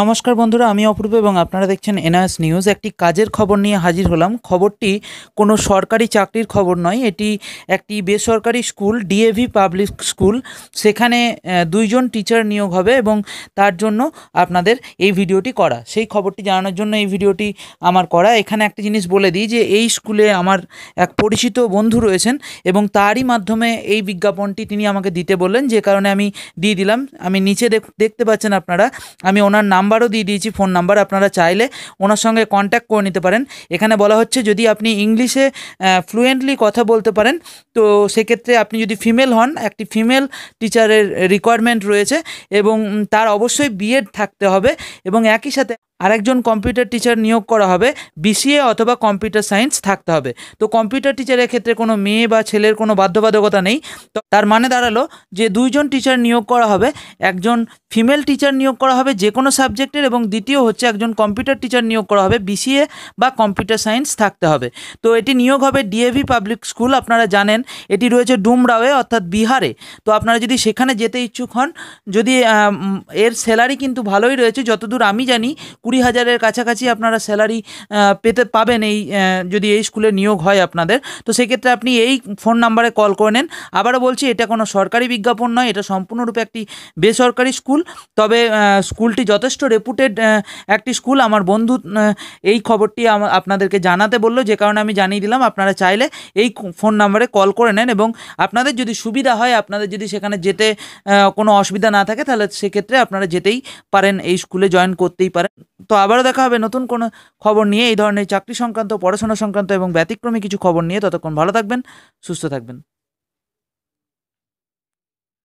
নমস্কার বন্ধুরা আমি অপূর্ব এবং আপনারা দেখছেন এনআস নিউজ একটি কাজের খবর নিয়ে হাজির হলাম খবরটি কোনো সরকারি চাকরির খবর নয় এটি একটি বেসরকারি স্কুল ডিএভি পাবলিক স্কুল সেখানে দুইজন টিচার নিয়োগ হবে এবং তার জন্য আপনাদের এই ভিডিওটি করা সেই খবরটি জানানোর জন্য এই ভিডিওটি আমার করা এখানে একটা জিনিস বলে দিই যে এই স্কুলে আমার এক পরিচিত বন্ধু রয়েছেন এবং তারই মাধ্যমে এই বিজ্ঞাপনটি তিনি আমাকে দিতে বললেন যে কারণে আমি দিয়ে দিলাম আমি নিচে দেখতে পাচ্ছেন আপনারা আমি ওনার নাম নাম্বারও দিয়ে দিয়েছি ফোন নাম্বার আপনারা চাইলে ওনার সঙ্গে কন্ট্যাক্ট করে নিতে পারেন এখানে বলা হচ্ছে যদি আপনি ইংলিশে ফ্লুয়েন্টলি কথা বলতে পারেন তো সেক্ষেত্রে আপনি যদি ফিমেল হন একটি ফিমেল টিচারের রিকোয়ারমেন্ট রয়েছে এবং তার অবশ্যই বিএড থাকতে হবে এবং একই সাথে আরেকজন কম্পিউটার টিচার নিয়োগ করা হবে বিসিএ অথবা কম্পিউটার সায়েন্স থাকতে হবে তো কম্পিউটার টিচারের ক্ষেত্রে কোনো মেয়ে বা ছেলের কোনো বাধ্যবাধকতা নেই তো তার মানে দাঁড়ালো যে দুইজন টিচার নিয়োগ করা হবে একজন ফিমেল টিচার নিয়োগ করা হবে যে কোনো সাবজেক্টের এবং দ্বিতীয় হচ্ছে একজন কম্পিউটার টিচার নিয়োগ করা হবে বিসিএ বা কম্পিউটার সায়েন্স থাকতে হবে তো এটি নিয়োগ হবে ডিএভি পাবলিক স্কুল আপনারা জানেন এটি রয়েছে ডুমরাওয়ে অর্থাৎ বিহারে তো আপনারা যদি সেখানে যেতে ইচ্ছুক হন যদি এর স্যালারি কিন্তু ভালোই রয়েছে যতদূর আমি জানি কুড়ি হাজারের কাছাকাছি আপনারা স্যালারি পেতে পাবেন এই যদি এই স্কুলে নিয়োগ হয় আপনাদের তো সেক্ষেত্রে আপনি এই ফোন নাম্বারে কল করে নেন আবারও বলছি এটা কোনো সরকারি বিজ্ঞাপন নয় এটা সম্পূর্ণরূপে একটি বেসরকারি স্কুল তবে স্কুলটি যথেষ্ট রেপুটেড একটি স্কুল আমার বন্ধু এই খবরটি আপনাদেরকে জানাতে বললো যে কারণে আমি জানিয়ে দিলাম আপনারা চাইলে এই ফোন নাম্বারে কল করে নেন এবং আপনাদের যদি সুবিধা হয় আপনাদের যদি সেখানে যেতে কোনো অসুবিধা না থাকে তাহলে সেক্ষেত্রে আপনারা যেতেই পারেন এই স্কুলে জয়েন করতেই পারেন তো আবারও দেখা হবে নতুন কোনো খবর নিয়ে এই ধরনের চাকরি সংক্রান্ত পড়াশোনা সংক্রান্ত এবং ব্যতিক্রমী কিছু খবর নিয়ে ততক্ষণ ভালো থাকবেন সুস্থ থাকবেন